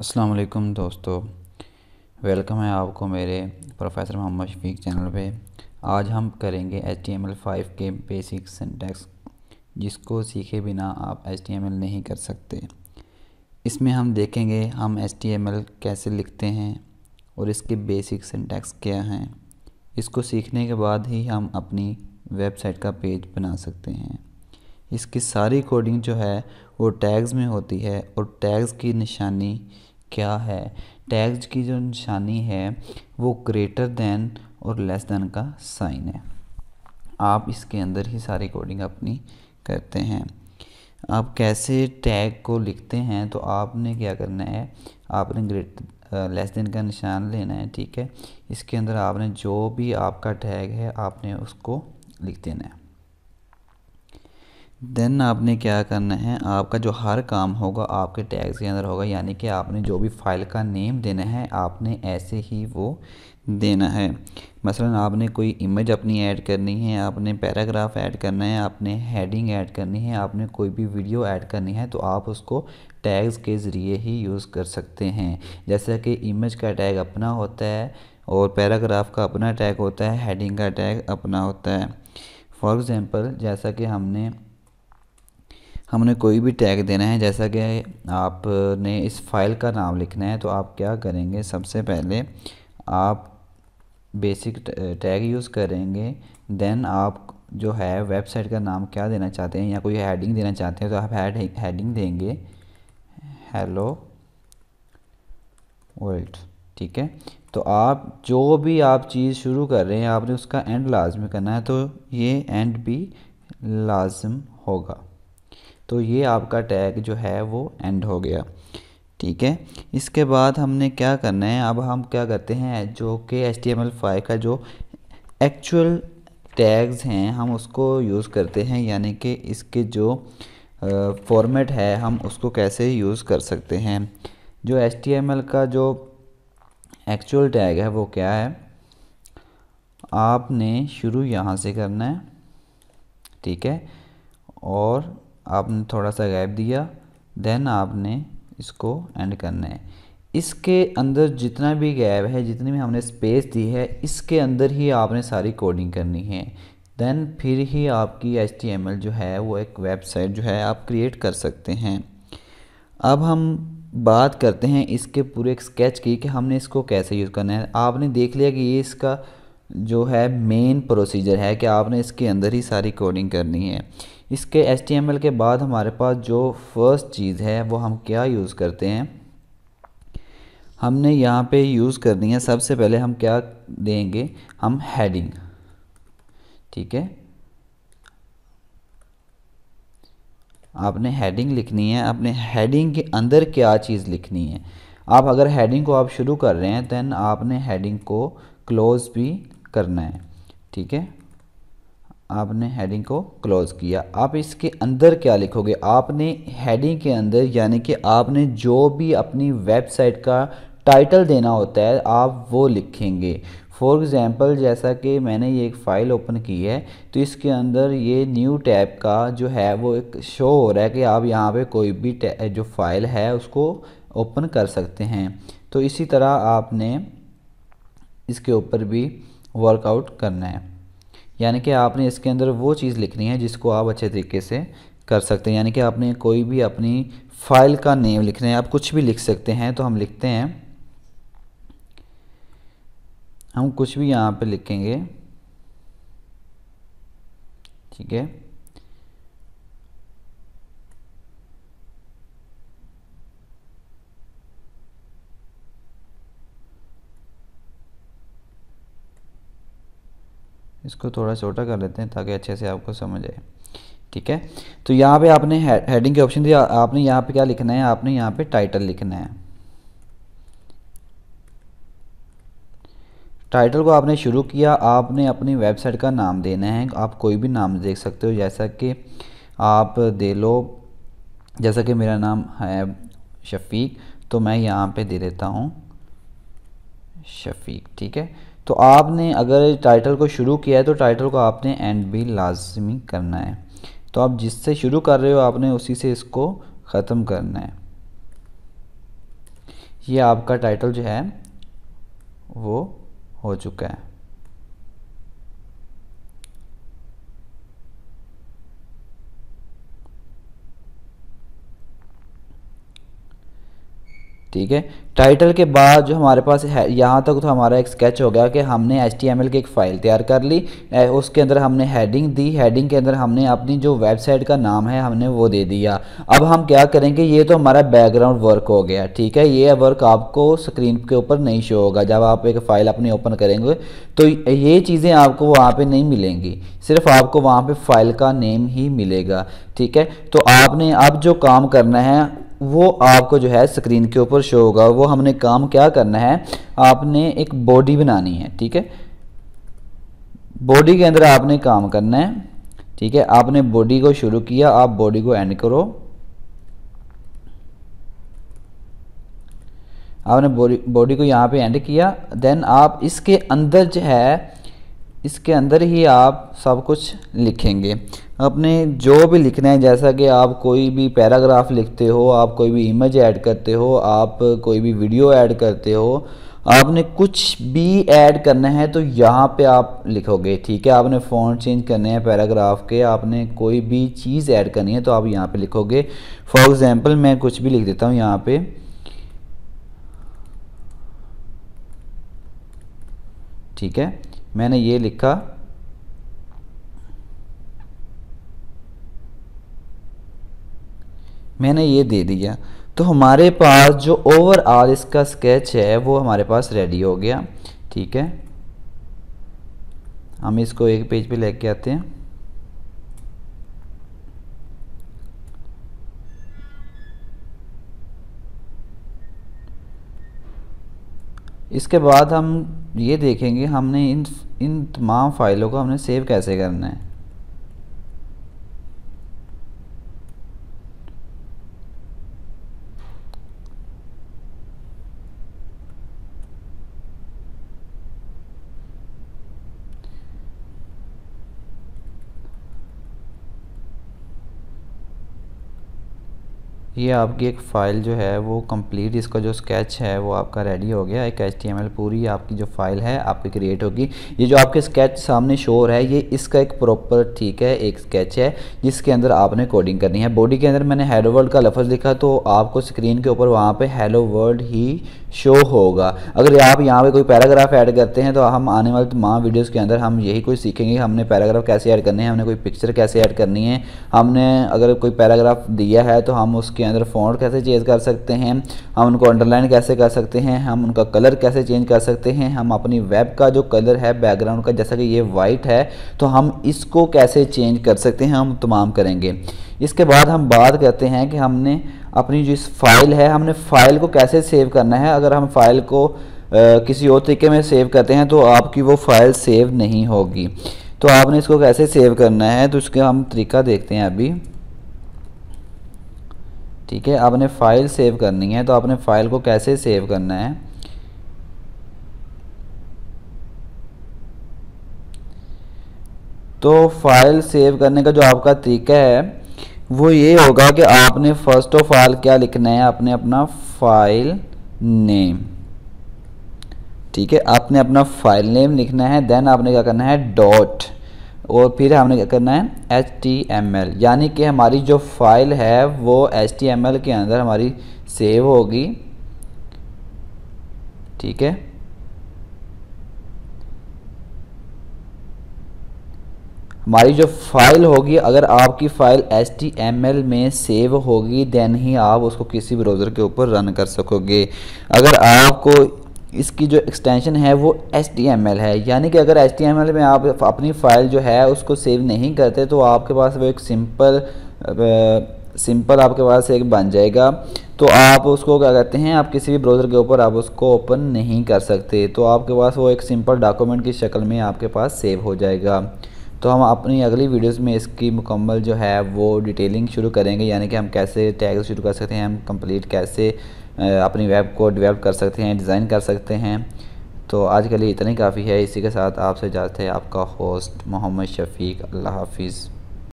अस्सलाम वालेकुम दोस्तों वेलकम है आपको मेरे प्रोफेसर मोहम्मद शफीक चैनल पे आज हम करेंगे H T M L five के बेसिक सिंटैक्स जिसको सीखे बिना आप एच टी एम एल नहीं कर सकते इसमें हम देखेंगे हम एच टी एम एल कैसे लिखते हैं और इसके बेसिक सिंटैक्स क्या हैं इसको सीखने के बाद ही हम अपनी वेबसाइट का पेज बना सकते हैं इसकी सारी कोडिंग जो है वो टैग्स में होती है और टैग्स की निशानी क्या है टैग्स की जो निशानी है वो ग्रेटर दैन और लेस दैन का साइन है आप इसके अंदर ही सारी कोडिंग अपनी करते हैं आप कैसे टैग को लिखते हैं तो आपने क्या करना है आपने ग्रेट लेस देन का निशान लेना है ठीक है इसके अंदर आपने जो भी आपका टैग है आपने उसको लिख देना है देन आपने क्या करना है आपका जो हर काम होगा आपके टैग्स के अंदर होगा यानी कि आपने जो भी फाइल का नेम देना है आपने ऐसे ही वो देना है मसलन आपने कोई इमेज अपनी ऐड करनी है आपने पैराग्राफ ऐड करना है आपने हेडिंग ऐड करनी है आपने कोई भी वीडियो ऐड करनी है तो आप उसको टैग्स के ज़रिए ही यूज़ कर सकते हैं जैसे कि इमेज का टैग अपना होता है और पैराग्राफ का अपना टैग होता है हेडिंग का टैग अपना होता है फॉर एग्ज़ाम्पल जैसा कि हमने हमने कोई भी टैग देना है जैसा कि आपने इस फाइल का नाम लिखना है तो आप क्या करेंगे सबसे पहले आप बेसिक टैग यूज़ करेंगे देन आप जो है वेबसाइट का नाम क्या देना चाहते हैं या कोई हेडिंग देना चाहते हैं तो आप हेडिंग देंगे हेलो वर्ल्ड ठीक है तो आप जो भी आप चीज़ शुरू कर रहे हैं आपने उसका एंड लाजम करना है तो ये एंड भी लाजम होगा तो ये आपका टैग जो है वो एंड हो गया ठीक है इसके बाद हमने क्या करना है अब हम क्या करते हैं जो कि एच टी का जो एक्चुअल टैग्स हैं हम उसको यूज़ करते हैं यानी कि इसके जो फॉर्मेट है हम उसको कैसे यूज़ कर सकते हैं जो एच का जो एक्चुअल टैग है वो क्या है आपने शुरू यहाँ से करना है ठीक है और आपने थोड़ा सा गैप दिया देन आपने इसको एंड करना है इसके अंदर जितना भी गैप है जितनी भी हमने स्पेस दी है इसके अंदर ही आपने सारी कोडिंग करनी है देन फिर ही आपकी एच जो है वो एक वेबसाइट जो है आप क्रिएट कर सकते हैं अब हम बात करते हैं इसके पूरे एक स्केच की कि हमने इसको कैसे यूज़ करना है आपने देख लिया कि ये इसका जो है मेन प्रोसीजर है कि आपने इसके अंदर ही सारी कोडिंग करनी है इसके एस के बाद हमारे पास जो फर्स्ट चीज़ है वो हम क्या यूज़ करते हैं हमने यहाँ पे यूज़ करनी है सबसे पहले हम क्या देंगे हम हेडिंग ठीक है आपने हेडिंग लिखनी है अपने हेडिंग के अंदर क्या चीज़ लिखनी है आप अगर हेडिंग को आप शुरू कर रहे हैं दैन आपने हेडिंग को क्लोज़ भी करना है ठीक है आपने हेडिंग को क्लोज किया आप इसके अंदर क्या लिखोगे आपने हेडिंग के अंदर यानी कि आपने जो भी अपनी वेबसाइट का टाइटल देना होता है आप वो लिखेंगे फॉर एग्ज़ाम्पल जैसा कि मैंने ये एक फ़ाइल ओपन की है तो इसके अंदर ये न्यू टैब का जो है वो एक शो हो रहा है कि आप यहाँ पे कोई भी जो फ़ाइल है उसको ओपन कर सकते हैं तो इसी तरह आपने इसके ऊपर भी वर्कआउट करना है यानी कि आपने इसके अंदर वो चीज़ लिखनी है जिसको आप अच्छे तरीके से कर सकते हैं यानी कि आपने कोई भी अपनी फाइल का नेम लिखना है आप कुछ भी लिख सकते हैं तो हम लिखते हैं हम कुछ भी यहाँ पे लिखेंगे ठीक है इसको थोड़ा छोटा कर लेते हैं ताकि अच्छे से आपको समझ आए ठीक है तो यहाँ पे आपने हेडिंग के ऑप्शन दिया आपने यहाँ पे क्या लिखना है आपने यहाँ पे टाइटल लिखना है टाइटल को आपने शुरू किया आपने अपनी वेबसाइट का नाम देना है आप कोई भी नाम देख सकते हो जैसा कि आप दे लो जैसा कि मेरा नाम है शफीक तो मैं यहाँ पे दे देता हूँ शफीक ठीक है तो आपने अगर टाइटल को शुरू किया है तो टाइटल को आपने एंड भी लाजमी करना है तो आप जिससे शुरू कर रहे हो आपने उसी से इसको ख़त्म करना है ये आपका टाइटल जो है वो हो चुका है ठीक है टाइटल के बाद जो हमारे पास है यहाँ तक तो हमारा एक स्केच हो गया कि हमने एच की एक फ़ाइल तैयार कर ली उसके अंदर हमने हेडिंग दी हेडिंग के अंदर हमने अपनी जो वेबसाइट का नाम है हमने वो दे दिया अब हम क्या करेंगे ये तो हमारा बैकग्राउंड वर्क हो गया ठीक है ये वर्क आपको स्क्रीन के ऊपर नहीं शो होगा जब आप एक फ़ाइल अपनी ओपन करेंगे तो ये चीज़ें आपको वहाँ पर नहीं मिलेंगी सिर्फ आपको वहाँ पर फ़ाइल का नेम ही मिलेगा ठीक है तो आपने अब जो काम करना है वो आपको जो है स्क्रीन के ऊपर शो होगा वो हमने काम क्या करना है आपने एक बॉडी बनानी है ठीक है बॉडी के अंदर आपने काम करना है ठीक है आपने बॉडी को शुरू किया आप बॉडी को एंड करो आपने बॉडी बॉडी को यहाँ पे एंड किया देन आप इसके अंदर जो है इसके अंदर ही आप सब कुछ लिखेंगे अपने जो भी लिखना है जैसा कि आप कोई भी पैराग्राफ लिखते हो आप कोई भी इमेज ऐड करते हो आप कोई भी वीडियो ऐड करते हो आपने कुछ भी ऐड करना है तो यहाँ पे आप लिखोगे ठीक है आपने फ़ोन चेंज करने हैं पैराग्राफ के आपने कोई भी चीज़ ऐड करनी है तो आप यहाँ पे लिखोगे फॉर एग्ज़ाम्पल मैं कुछ भी लिख देता हूँ यहाँ पे ठीक है मैंने ये लिखा मैंने ये दे दिया तो हमारे पास जो ओवरऑल इसका स्केच है वो हमारे पास रेडी हो गया ठीक है हम इसको एक पेज पे लेके आते हैं इसके बाद हम ये देखेंगे हमने इन इन तमाम फाइलों को हमने सेव कैसे करना है ये आपकी एक फ़ाइल जो है वो कंप्लीट इसका जो स्केच है वो आपका रेडी हो गया एक एच पूरी आपकी जो फाइल है आपकी क्रिएट होगी ये जो आपके स्केच सामने शोर है ये इसका एक प्रॉपर ठीक है एक स्केच है जिसके अंदर आपने कोडिंग करनी है बॉडी के अंदर मैंने हेलो वर्ल्ड का लफज लिखा तो आपको स्क्रीन के ऊपर वहाँ पर हेलो वर्ल्ड ही शो होगा अगर आप यहाँ पे कोई पैराग्राफ ऐड करते हैं तो हम आने वाले तमाम वीडियोज़ के अंदर हम यही कुछ सीखेंगे हमने पैराग्राफ कैसे ऐड करने हैं हमने कोई पिक्चर कैसे ऐड करनी है हमने अगर कोई पैराग्राफ दिया है तो हम उसके अंदर फ़ॉन्ट कैसे चेंज कर सकते हैं हम उनको अंडरलाइन कैसे कर सकते हैं हम उनका कलर कैसे चेंज कर सकते हैं हम अपनी वेब का जो कलर है बैकग्राउंड का जैसा कि ये वाइट है तो हम इसको कैसे चेंज कर सकते हैं हम तमाम करेंगे इसके बाद हम बात करते हैं कि हमने अपनी जो इस फाइल है हमने फ़ाइल को कैसे सेव करना है अगर हम फाइल को आ, किसी और तरीके में सेव करते हैं तो आपकी वो फाइल सेव नहीं होगी तो आपने इसको कैसे सेव करना है तो उसका हम तरीका देखते हैं अभी ठीक है आपने फ़ाइल सेव करनी है तो आपने फ़ाइल को कैसे सेव करना है तो फाइल सेव करने का जो आपका तरीका है वो ये होगा कि आपने फर्स्ट ऑफ ऑल क्या लिखना है आपने अपना फाइल नेम ठीक है आपने अपना फाइल नेम लिखना है देन आपने क्या करना है डॉट और फिर हमने क्या करना है एच टी एम एल यानी कि हमारी जो फाइल है वो एच टी एम एल के अंदर हमारी सेव होगी ठीक है हमारी जो फाइल होगी अगर आपकी file H T M L में सेव होगी देन ही आप उसको किसी ब्राउज़र के ऊपर रन कर सकोगे अगर आपको इसकी जो एक्सटेंशन है वो एच है यानी कि अगर एच में आप अपनी फ़ाइल जो है उसको सेव नहीं करते तो आपके पास वो एक सिंपल सिंपल आपके पास एक बन जाएगा तो आप उसको क्या कहते हैं आप किसी भी ब्राउज़र के ऊपर आप उसको ओपन नहीं कर सकते तो आपके पास वो एक सिंपल डॉक्यूमेंट की शक्ल में आपके पास सेव हो जाएगा तो हम अपनी अगली वीडियोस में इसकी मुकम्मल जो है वो डिटेलिंग शुरू करेंगे यानी कि हम कैसे टैग शुरू कर सकते हैं हम कंप्लीट कैसे अपनी वेब को डेवलप कर सकते हैं डिज़ाइन कर सकते हैं तो आज के लिए इतना ही काफ़ी है इसी के साथ आपसे जाते हैं आपका होस्ट मोहम्मद शफीक अल्लाह हाफिज़